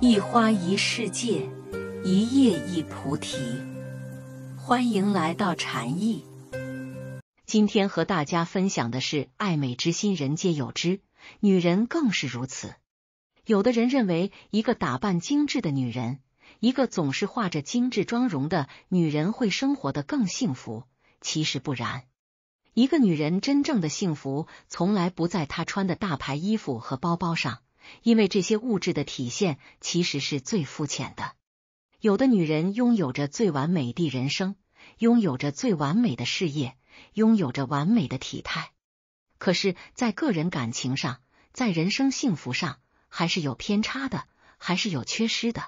一花一世界，一叶一菩提。欢迎来到禅意。今天和大家分享的是爱美之心，人皆有之，女人更是如此。有的人认为，一个打扮精致的女人，一个总是画着精致妆容的女人，会生活的更幸福。其实不然，一个女人真正的幸福，从来不在她穿的大牌衣服和包包上。因为这些物质的体现其实是最肤浅的。有的女人拥有着最完美的人生，拥有着最完美的事业，拥有着完美的体态，可是，在个人感情上，在人生幸福上，还是有偏差的，还是有缺失的。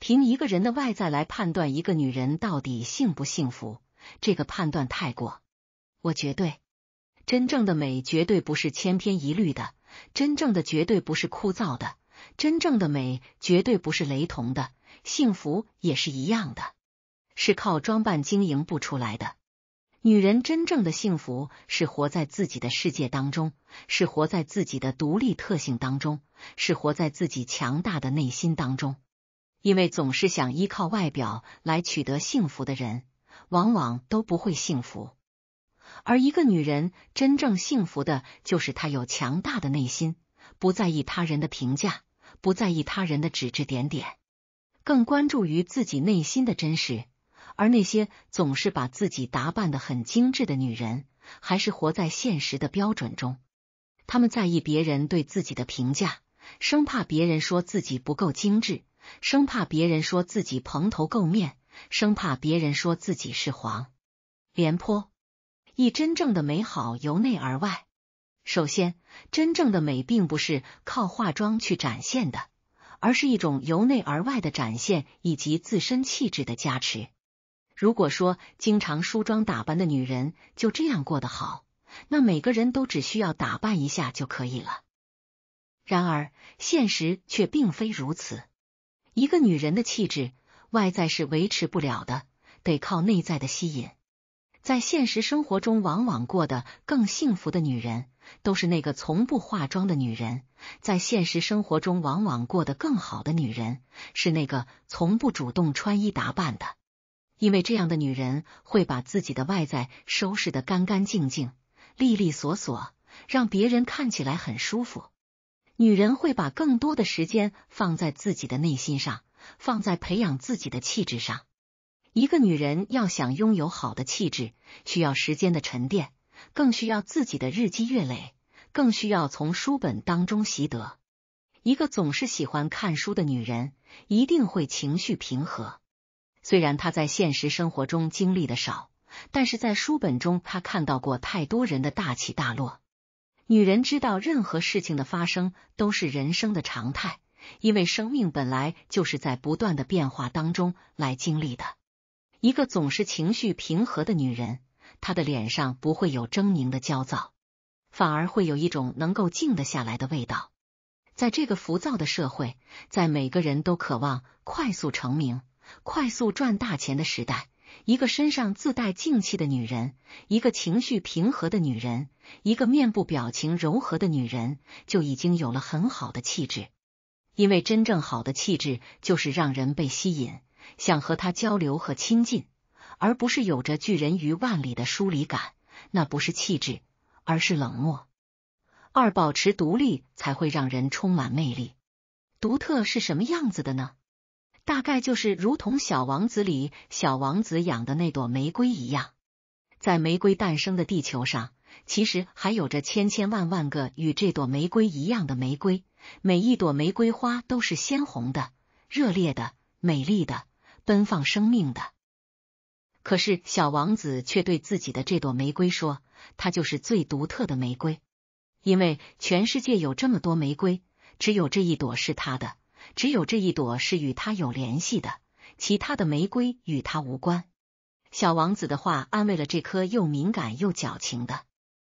凭一个人的外在来判断一个女人到底幸不幸福，这个判断太过，我绝对。真正的美绝对不是千篇一律的，真正的绝对不是枯燥的，真正的美绝对不是雷同的。幸福也是一样的，是靠装扮经营不出来的。女人真正的幸福是活在自己的世界当中，是活在自己的独立特性当中，是活在自己强大的内心当中。因为总是想依靠外表来取得幸福的人，往往都不会幸福。而一个女人真正幸福的，就是她有强大的内心，不在意他人的评价，不在意他人的指指点点，更关注于自己内心的真实。而那些总是把自己打扮的很精致的女人，还是活在现实的标准中。他们在意别人对自己的评价，生怕别人说自己不够精致，生怕别人说自己蓬头垢面，生怕别人说自己是黄廉颇。以真正的美好由内而外。首先，真正的美并不是靠化妆去展现的，而是一种由内而外的展现以及自身气质的加持。如果说经常梳妆打扮的女人就这样过得好，那每个人都只需要打扮一下就可以了。然而，现实却并非如此。一个女人的气质，外在是维持不了的，得靠内在的吸引。在现实生活中，往往过得更幸福的女人，都是那个从不化妆的女人；在现实生活中，往往过得更好的女人，是那个从不主动穿衣打扮的。因为这样的女人会把自己的外在收拾得干干净净、利利索索，让别人看起来很舒服。女人会把更多的时间放在自己的内心上，放在培养自己的气质上。一个女人要想拥有好的气质，需要时间的沉淀，更需要自己的日积月累，更需要从书本当中习得。一个总是喜欢看书的女人，一定会情绪平和。虽然她在现实生活中经历的少，但是在书本中她看到过太多人的大起大落。女人知道，任何事情的发生都是人生的常态，因为生命本来就是在不断的变化当中来经历的。一个总是情绪平和的女人，她的脸上不会有狰狞的焦躁，反而会有一种能够静得下来的味道。在这个浮躁的社会，在每个人都渴望快速成名、快速赚大钱的时代，一个身上自带静气的女人，一个情绪平和的女人，一个面部表情柔和的女人，就已经有了很好的气质。因为真正好的气质，就是让人被吸引。想和他交流和亲近，而不是有着拒人于万里的疏离感。那不是气质，而是冷漠。二保持独立才会让人充满魅力。独特是什么样子的呢？大概就是如同《小王子》里小王子养的那朵玫瑰一样，在玫瑰诞生的地球上，其实还有着千千万万个与这朵玫瑰一样的玫瑰。每一朵玫瑰花都是鲜红的、热烈的、美丽的。奔放生命的，可是小王子却对自己的这朵玫瑰说：“它就是最独特的玫瑰，因为全世界有这么多玫瑰，只有这一朵是他的，只有这一朵是与他有联系的，其他的玫瑰与他无关。”小王子的话安慰了这颗又敏感又矫情的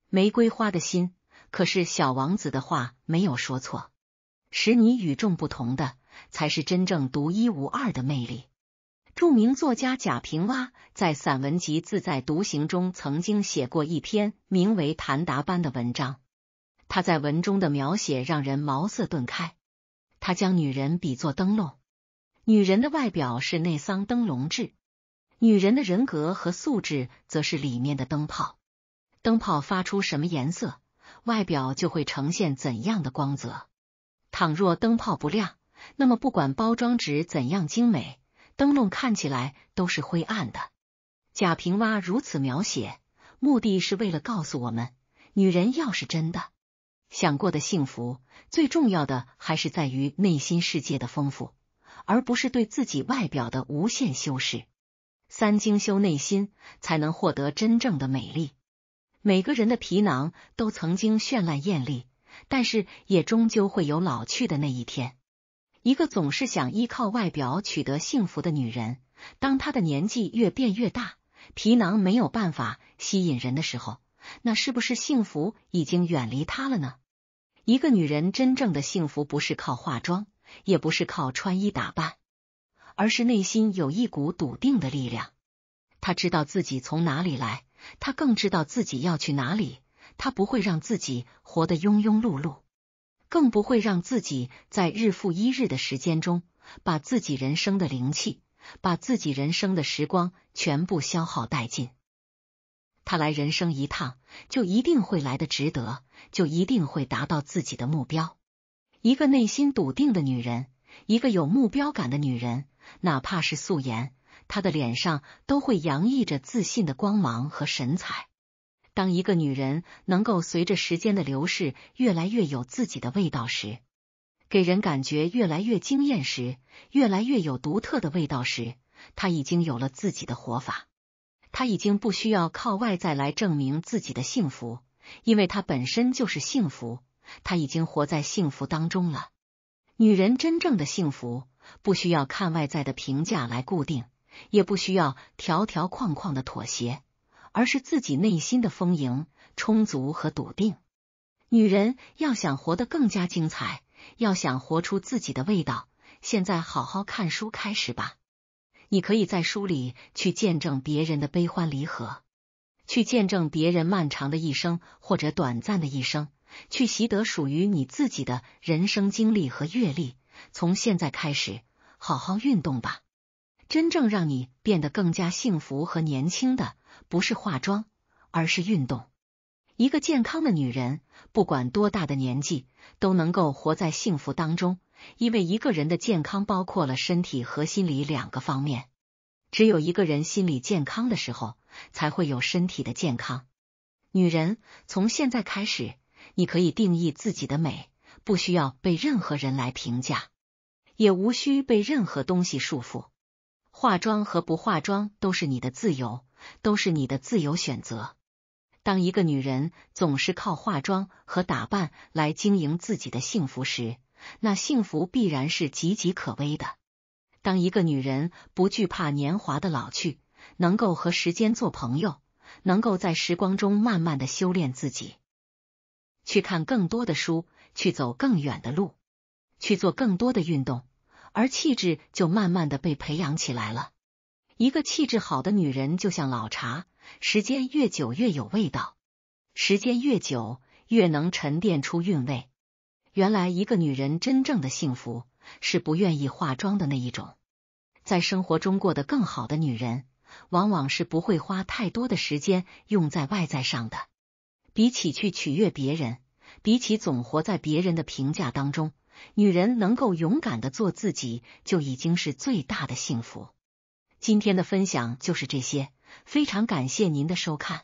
玫瑰花的心。可是小王子的话没有说错，使你与众不同的，才是真正独一无二的魅力。著名作家贾平凹在散文集《自在独行》中曾经写过一篇名为《谭达班》的文章。他在文中的描写让人茅塞顿开。他将女人比作灯笼，女人的外表是内桑灯笼制，女人的人格和素质则是里面的灯泡。灯泡发出什么颜色，外表就会呈现怎样的光泽。倘若灯泡不亮，那么不管包装纸怎样精美。灯笼看起来都是灰暗的。贾平凹如此描写，目的是为了告诉我们，女人要是真的想过的幸福，最重要的还是在于内心世界的丰富，而不是对自己外表的无限修饰。三精修内心，才能获得真正的美丽。每个人的皮囊都曾经绚烂艳丽，但是也终究会有老去的那一天。一个总是想依靠外表取得幸福的女人，当她的年纪越变越大，皮囊没有办法吸引人的时候，那是不是幸福已经远离她了呢？一个女人真正的幸福，不是靠化妆，也不是靠穿衣打扮，而是内心有一股笃定的力量。她知道自己从哪里来，她更知道自己要去哪里，她不会让自己活得庸庸碌碌。更不会让自己在日复一日的时间中，把自己人生的灵气，把自己人生的时光全部消耗殆尽。她来人生一趟，就一定会来的值得，就一定会达到自己的目标。一个内心笃定的女人，一个有目标感的女人，哪怕是素颜，她的脸上都会洋溢着自信的光芒和神采。当一个女人能够随着时间的流逝越来越有自己的味道时，给人感觉越来越惊艳时，越来越有独特的味道时，她已经有了自己的活法，她已经不需要靠外在来证明自己的幸福，因为她本身就是幸福，她已经活在幸福当中了。女人真正的幸福，不需要看外在的评价来固定，也不需要条条框框的妥协。而是自己内心的丰盈、充足和笃定。女人要想活得更加精彩，要想活出自己的味道，现在好好看书开始吧。你可以在书里去见证别人的悲欢离合，去见证别人漫长的一生或者短暂的一生，去习得属于你自己的人生经历和阅历。从现在开始，好好运动吧。真正让你变得更加幸福和年轻的，不是化妆，而是运动。一个健康的女人，不管多大的年纪，都能够活在幸福当中。因为一个人的健康包括了身体和心理两个方面，只有一个人心理健康的时候，才会有身体的健康。女人，从现在开始，你可以定义自己的美，不需要被任何人来评价，也无需被任何东西束缚。化妆和不化妆都是你的自由，都是你的自由选择。当一个女人总是靠化妆和打扮来经营自己的幸福时，那幸福必然是岌岌可危的。当一个女人不惧怕年华的老去，能够和时间做朋友，能够在时光中慢慢的修炼自己，去看更多的书，去走更远的路，去做更多的运动。而气质就慢慢的被培养起来了。一个气质好的女人，就像老茶，时间越久越有味道，时间越久越能沉淀出韵味。原来，一个女人真正的幸福，是不愿意化妆的那一种。在生活中过得更好的女人，往往是不会花太多的时间用在外在上的。比起去取悦别人，比起总活在别人的评价当中。女人能够勇敢的做自己，就已经是最大的幸福。今天的分享就是这些，非常感谢您的收看。